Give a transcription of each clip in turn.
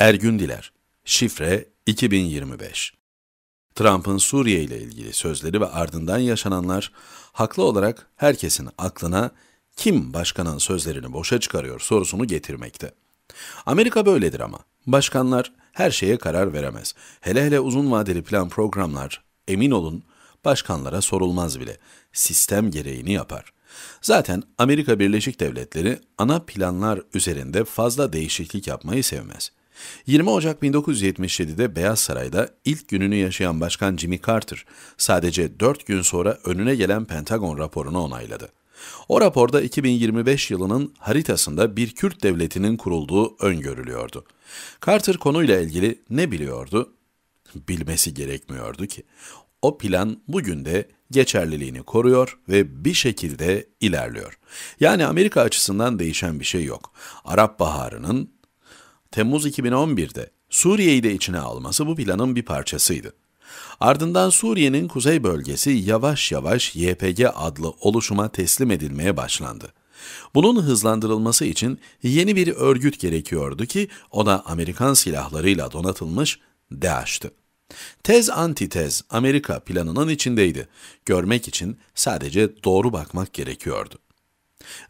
Ergün Diler, şifre 2025. Trump'ın Suriye ile ilgili sözleri ve ardından yaşananlar haklı olarak herkesin aklına kim başkanın sözlerini boşa çıkarıyor sorusunu getirmekte. Amerika böyledir ama. Başkanlar her şeye karar veremez. Hele hele uzun vadeli plan programlar emin olun başkanlara sorulmaz bile. Sistem gereğini yapar. Zaten Amerika Birleşik Devletleri ana planlar üzerinde fazla değişiklik yapmayı sevmez. 20 Ocak 1977'de Beyaz Saray'da ilk gününü yaşayan Başkan Jimmy Carter sadece 4 gün sonra önüne gelen Pentagon raporunu onayladı. O raporda 2025 yılının haritasında bir Kürt devletinin kurulduğu öngörülüyordu. Carter konuyla ilgili ne biliyordu? Bilmesi gerekmiyordu ki. O plan bugün de geçerliliğini koruyor ve bir şekilde ilerliyor. Yani Amerika açısından değişen bir şey yok. Arap Baharı'nın Temmuz 2011'de Suriye'yi de içine alması bu planın bir parçasıydı. Ardından Suriye'nin kuzey bölgesi yavaş yavaş YPG adlı oluşuma teslim edilmeye başlandı. Bunun hızlandırılması için yeni bir örgüt gerekiyordu ki o da Amerikan silahlarıyla donatılmış DAEŞ'tı. Tez antitez Amerika planının içindeydi. Görmek için sadece doğru bakmak gerekiyordu.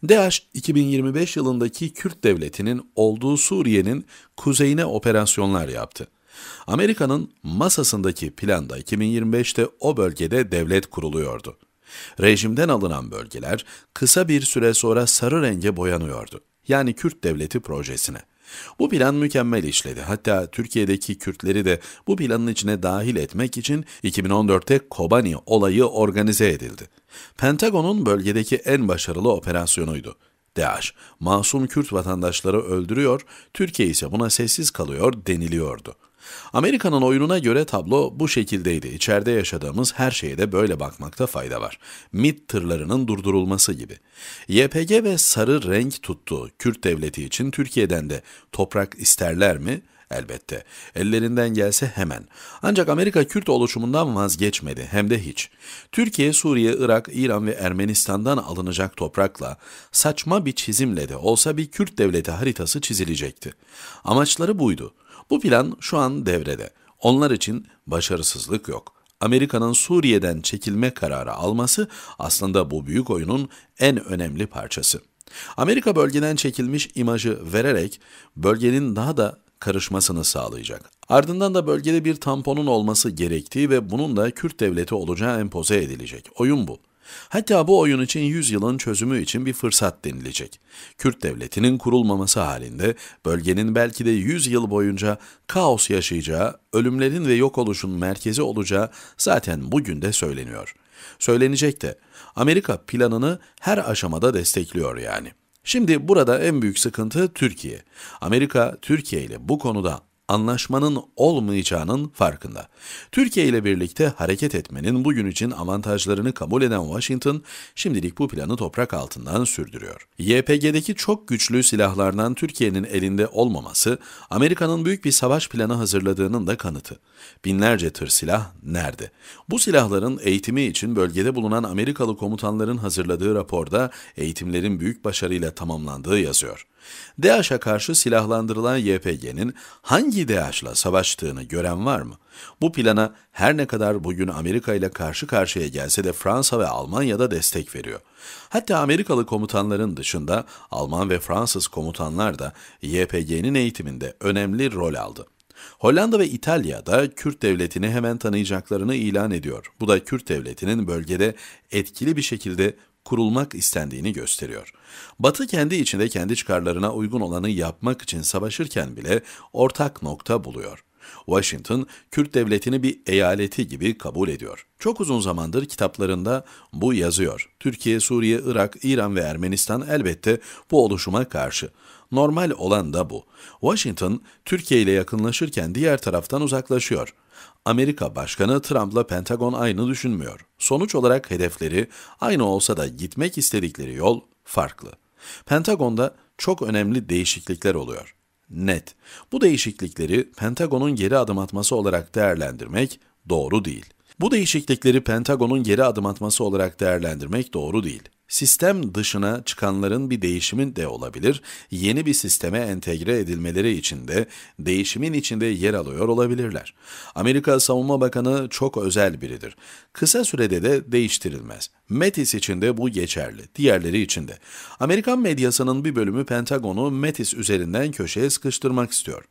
DAEŞ 2025 yılındaki Kürt devletinin olduğu Suriye'nin kuzeyine operasyonlar yaptı. Amerika'nın masasındaki planda 2025'te o bölgede devlet kuruluyordu. Rejimden alınan bölgeler kısa bir süre sonra sarı renge boyanıyordu. Yani Kürt devleti projesine. Bu plan mükemmel işledi. Hatta Türkiye'deki Kürtleri de bu planın içine dahil etmek için 2014'te Kobani olayı organize edildi. Pentagon'un bölgedeki en başarılı operasyonuydu. DAEŞ, masum Kürt vatandaşları öldürüyor, Türkiye ise buna sessiz kalıyor deniliyordu. Amerika'nın oyununa göre tablo bu şekildeydi. İçeride yaşadığımız her şeye de böyle bakmakta fayda var. MIT tırlarının durdurulması gibi. YPG ve sarı renk tuttu. Kürt devleti için Türkiye'den de toprak isterler mi? Elbette. Ellerinden gelse hemen. Ancak Amerika Kürt oluşumundan vazgeçmedi hem de hiç. Türkiye, Suriye, Irak, İran ve Ermenistan'dan alınacak toprakla saçma bir çizimle de olsa bir Kürt devleti haritası çizilecekti. Amaçları buydu. Bu plan şu an devrede. Onlar için başarısızlık yok. Amerika'nın Suriye'den çekilme kararı alması aslında bu büyük oyunun en önemli parçası. Amerika bölgeden çekilmiş imajı vererek bölgenin daha da karışmasını sağlayacak. Ardından da bölgede bir tamponun olması gerektiği ve bunun da Kürt devleti olacağı empoze edilecek. Oyun bu. Hatta bu oyun için 100 yılın çözümü için bir fırsat denilecek. Kürt devletinin kurulmaması halinde bölgenin belki de 100 yıl boyunca kaos yaşayacağı, ölümlerin ve yok oluşun merkezi olacağı zaten bugün de söyleniyor. Söylenecek de Amerika planını her aşamada destekliyor yani. Şimdi burada en büyük sıkıntı Türkiye. Amerika Türkiye ile bu konuda anlaşmanın olmayacağının farkında. Türkiye ile birlikte hareket etmenin bugün için avantajlarını kabul eden Washington, şimdilik bu planı toprak altından sürdürüyor. YPG'deki çok güçlü silahlardan Türkiye'nin elinde olmaması, Amerika'nın büyük bir savaş planı hazırladığının da kanıtı. Binlerce tır silah nerede? Bu silahların eğitimi için bölgede bulunan Amerikalı komutanların hazırladığı raporda eğitimlerin büyük başarıyla tamamlandığı yazıyor. DAEŞ'e karşı silahlandırılan YPG'nin hangi DAEŞ'la savaştığını gören var mı? Bu plana her ne kadar bugün Amerika ile karşı karşıya gelse de Fransa ve Almanya da destek veriyor. Hatta Amerikalı komutanların dışında Alman ve Fransız komutanlar da YPG'nin eğitiminde önemli rol aldı. Hollanda ve İtalya da Kürt devletini hemen tanıyacaklarını ilan ediyor. Bu da Kürt devletinin bölgede etkili bir şekilde kurulmak istendiğini gösteriyor. Batı kendi içinde kendi çıkarlarına uygun olanı yapmak için savaşırken bile ortak nokta buluyor. Washington, Kürt devletini bir eyaleti gibi kabul ediyor. Çok uzun zamandır kitaplarında bu yazıyor. Türkiye, Suriye, Irak, İran ve Ermenistan elbette bu oluşuma karşı. Normal olan da bu. Washington, Türkiye ile yakınlaşırken diğer taraftan uzaklaşıyor. Amerika Başkanı Trump'la Pentagon aynı düşünmüyor. Sonuç olarak hedefleri aynı olsa da gitmek istedikleri yol farklı. Pentagon'da çok önemli değişiklikler oluyor net. Bu değişiklikleri Pentagon'un geri adım atması olarak değerlendirmek doğru değil. Bu değişiklikleri Pentagon'un geri adım atması olarak değerlendirmek doğru değil. Sistem dışına çıkanların bir değişimi de olabilir, yeni bir sisteme entegre edilmeleri için de değişimin içinde yer alıyor olabilirler. Amerika Savunma Bakanı çok özel biridir. Kısa sürede de değiştirilmez. Metis için de bu geçerli, diğerleri için de. Amerikan medyasının bir bölümü Pentagon'u Metis üzerinden köşeye sıkıştırmak istiyor.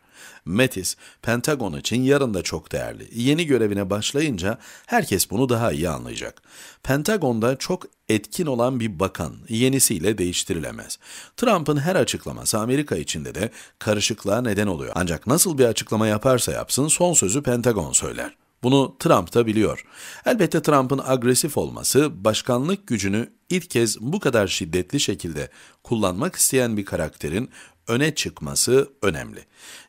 Metis, Pentagon için yarın da çok değerli. Yeni görevine başlayınca herkes bunu daha iyi anlayacak. Pentagon'da çok etkin olan bir bakan yenisiyle değiştirilemez. Trump'ın her açıklaması Amerika içinde de karışıklığa neden oluyor. Ancak nasıl bir açıklama yaparsa yapsın son sözü Pentagon söyler. Bunu Trump da biliyor. Elbette Trump'ın agresif olması başkanlık gücünü ilk kez bu kadar şiddetli şekilde kullanmak isteyen bir karakterin öne çıkması önemli.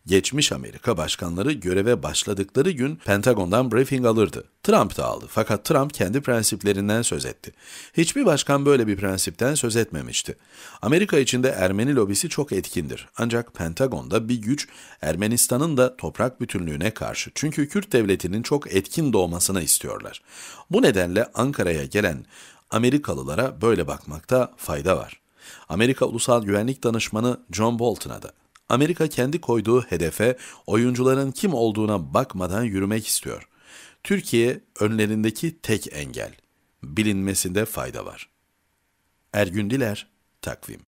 Geçmiş Amerika başkanları göreve başladıkları gün Pentagon'dan briefing alırdı. Trump da aldı fakat Trump kendi prensiplerinden söz etti. Hiçbir başkan böyle bir prensipten söz etmemişti. Amerika içinde Ermeni lobisi çok etkindir. Ancak Pentagon'da bir güç Ermenistan'ın da toprak bütünlüğüne karşı. Çünkü Kürt devletinin çok etkin doğmasını istiyorlar. Bu nedenle Ankara'ya gelen Amerikalılara böyle bakmakta fayda var. Amerika Ulusal Güvenlik Danışmanı John Bolton'a da. Amerika kendi koyduğu hedefe oyuncuların kim olduğuna bakmadan yürümek istiyor. Türkiye önlerindeki tek engel. Bilinmesinde fayda var. Ergün Diler, Takvim